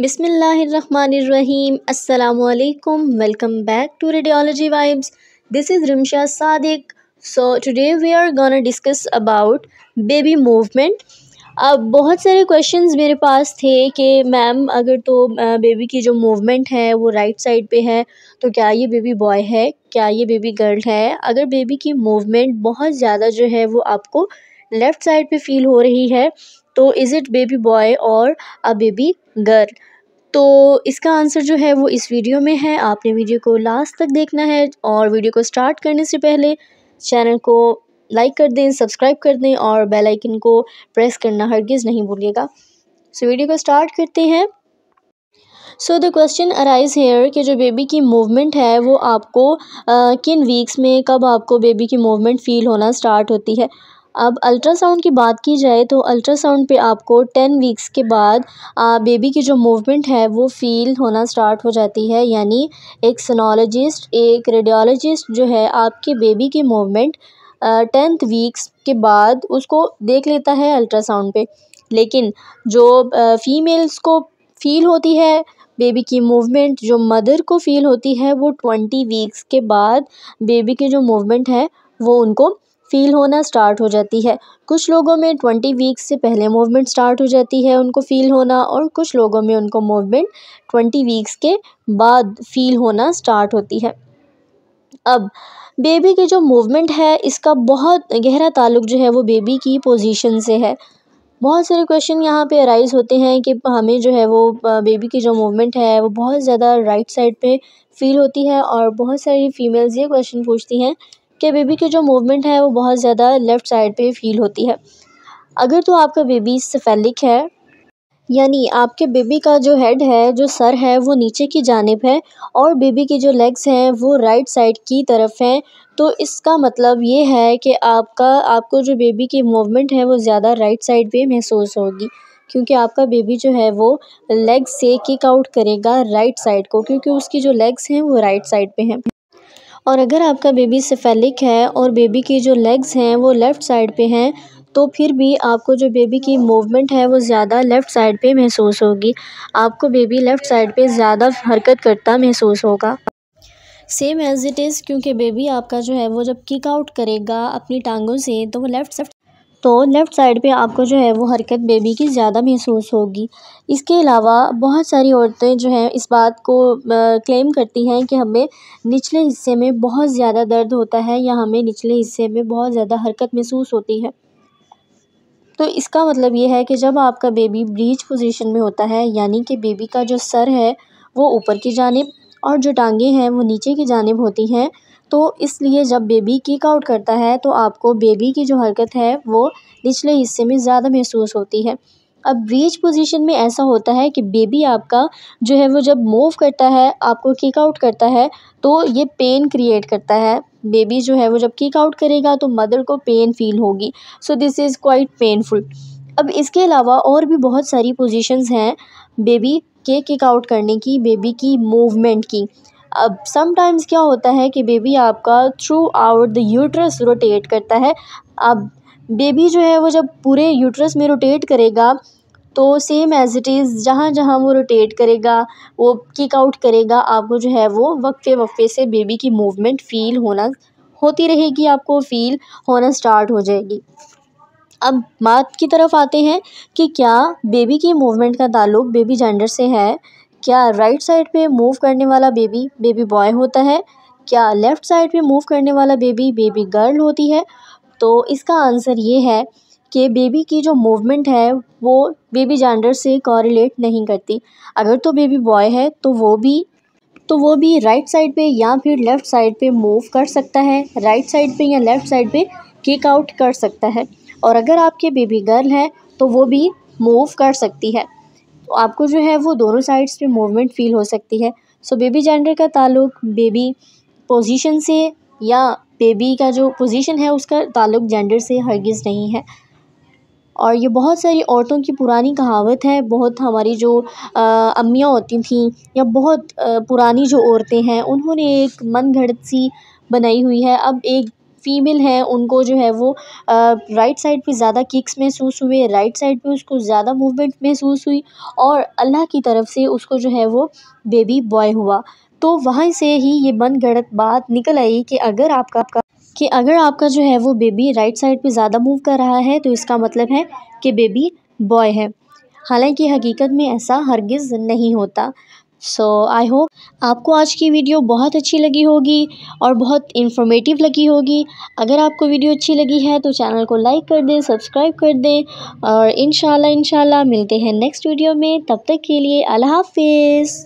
बिसमीम् अल्लाम welcome back to radiology vibes this is Rimsha Sadiq so today we are gonna discuss about baby movement अब बहुत सारे questions मेरे पास थे कि मैम अगर तो बेबी की जो मूवमेंट है वो राइट साइड पे है तो क्या ये बेबी बॉय है क्या ये बेबी गर्ल है अगर बेबी की मूवमेंट बहुत ज़्यादा जो है वो आपको लेफ़्ट साइड पे फील हो रही है तो इज़ इट बेबी बॉय और अ बेबी गर्ल तो इसका आंसर जो है वो इस वीडियो में है आपने वीडियो को लास्ट तक देखना है और वीडियो को स्टार्ट करने से पहले चैनल को लाइक कर दें सब्सक्राइब कर दें और बेल आइकन को प्रेस करना हरगिज़ नहीं भूलिएगा सो so, वीडियो को स्टार्ट करते हैं so the question arise here कि जो बेबी की मूवमेंट है वो आपको आ, किन वीक्स में कब आपको बेबी की मूवमेंट फ़ील होना स्टार्ट होती है अब अल्ट्रासाउंड की बात की जाए तो अल्ट्रासाउंड पे आपको टेन वीक्स के बाद बेबी की जो मूवमेंट है वो फ़ील होना स्टार्ट हो जाती है यानी एक सोनोलॉजिस्ट एक रेडियोलॉजिस्ट जो है आपके बेबी की मूवमेंट टेंथ वीक्स के बाद उसको देख लेता है अल्ट्रासाउंड पे लेकिन जो फीमेल्स को फील होती है बेबी की मूवमेंट जो मदर को फील होती है वो ट्वेंटी वीक्स के बाद बेबी की जो मूवमेंट है वो उनको फील होना स्टार्ट हो जाती है कुछ लोगों में ट्वेंटी वीक्स से पहले मूवमेंट स्टार्ट हो जाती है उनको फ़ील होना और कुछ लोगों में उनको मूवमेंट ट्वेंटी वीक्स के बाद फ़ील होना स्टार्ट होती है अब बेबी की जो मूवमेंट है इसका बहुत गहरा ताल्लुक जो है वो बेबी की पोजीशन से है बहुत सारे क्वेश्चन यहाँ पे अराइज़ होते हैं कि हमें जो है वो बेबी की जो मूवमेंट है वो बहुत ज़्यादा राइट साइड पे फील होती है और बहुत सारी फीमेल्स ये क्वेश्चन पूछती हैं कि बेबी की जो मूवमेंट है वो बहुत ज़्यादा लेफ़्ट साइड पे फील होती है अगर तो आपका बेबी सेफेलिक है यानी आपके बेबी का जो हेड है जो सर है वो नीचे की जानब है और बेबी की जो लेग्स हैं वो राइट साइड की तरफ हैं तो इसका मतलब ये है कि आपका आपको जो बेबी की मूवमेंट है वो ज़्यादा राइट साइड पे महसूस होगी क्योंकि आपका बेबी जो है वो लेग से किक आउट करेगा राइट साइड को क्योंकि उसकी जो लेग्स हैं वो राइट साइड पे हैं और अगर आपका बेबी सेफेलिक है और बेबी की जो लेग्स हैं वो लेफ़्ट साइड पे हैं तो फिर भी आपको जो बेबी की मूवमेंट है वो ज़्यादा लेफ़्ट साइड पे महसूस होगी आपको बेबी लेफ़्ट साइड पे ज़्यादा हरकत करता महसूस होगा सेम एज़ इट इज़ क्योंकि बेबी आपका जो है वो जब किक आउट करेगा अपनी टांगों से तो वो लेफ़्ट तो लेफ़्ट साइड पे आपको जो है वो हरकत बेबी की ज़्यादा महसूस होगी इसके अलावा बहुत सारी औरतें जो हैं इस बात को क्लेम करती हैं कि हमें निचले हिस्से में बहुत ज़्यादा दर्द होता है या हमें निचले हिस्से में बहुत ज़्यादा हरकत महसूस होती है तो इसका मतलब ये है कि जब आपका बेबी ब्रीच पोजीशन में होता है यानी कि बेबी का जो सर है वो ऊपर की जानब और जो टाँगें हैं वो नीचे की जानब होती हैं तो इसलिए जब बेबी किक आउट करता है तो आपको बेबी की जो हरकत है वो निचले हिस्से में ज़्यादा महसूस होती है अब ब्रीच पोजीशन में ऐसा होता है कि बेबी आपका जो है वो जब मूव करता है आपको किक आउट करता है तो ये पेन क्रिएट करता है बेबी जो है वो जब किक आउट करेगा तो मदर को पेन फील होगी so this is quite painful अब इसके अलावा और भी बहुत सारी पोजीशंस हैं बेबी के किक आउट करने की बेबी की मूवमेंट की अब समटाइम्स क्या होता है कि बेबी आपका throughout the uterus rotate करता है अब बेबी जो है वो जब पूरे यूट्रस में रोटेट करेगा तो सेम एज़ इट इज़ जहाँ जहाँ वो रोटेट करेगा वो किक आउट करेगा आपको जो है वो वक्फे वक्फे से बेबी की मूवमेंट फ़ील होना होती रहेगी आपको फ़ील होना स्टार्ट हो जाएगी अब बात की तरफ आते हैं कि क्या बेबी की मूवमेंट का ताल्लुक बेबी जेंडर से है क्या राइट साइड पे मूव करने वाला बेबी बेबी बॉय होता है क्या लेफ़्ट साइड पे मूव करने वाला बेबी बेबी गर्ल होती है तो इसका आंसर ये है कि बेबी की जो मूवमेंट है वो बेबी जेंडर से कॉरिलेट नहीं करती अगर तो बेबी बॉय है तो वो भी तो वो भी राइट साइड पे या फिर लेफ़्ट साइड पे मूव कर सकता है राइट साइड पे या लेफ़्ट साइड पे किक आउट कर सकता है और अगर आपके बेबी गर्ल है तो वो भी मूव कर सकती है तो आपको जो है वो दोनों साइड्स पे मूवमेंट फील हो सकती है सो बेबी जेंडर का ताल्लुक बेबी पोजीशन से या बेबी का जो पोजीशन है उसका ताल्लुक जेंडर से हरगिज़ नहीं है और ये बहुत सारी औरतों की पुरानी कहावत है बहुत हमारी जो अम्मियाँ होती थीं या बहुत आ, पुरानी जो औरतें हैं उन्होंने एक मन घड़त सी बनाई हुई है अब एक फीमेल हैं उनको जो है वो राइट साइड पे ज़्यादा किक्स महसूस हुए राइट साइड पे उसको ज़्यादा मूवमेंट महसूस हुई और अल्लाह की तरफ से उसको जो है वो बेबी बॉय हुआ तो वहाँ से ही ये मन गढ़त बात निकल आई कि अगर आपका आपका कि अगर आपका जो है वो बेबी राइट साइड पे ज़्यादा मूव कर रहा है तो इसका मतलब है कि बेबी बॉय है हालांकि हकीकत में ऐसा हरगिज़ नहीं होता सो आई होप आपको आज की वीडियो बहुत अच्छी लगी होगी और बहुत इन्फॉर्मेटिव लगी होगी अगर आपको वीडियो अच्छी लगी है तो चैनल को लाइक कर दें सब्सक्राइब कर दें और इन शाला मिलते हैं नेक्स्ट वीडियो में तब तक के लिए अल्लाह हाफिज़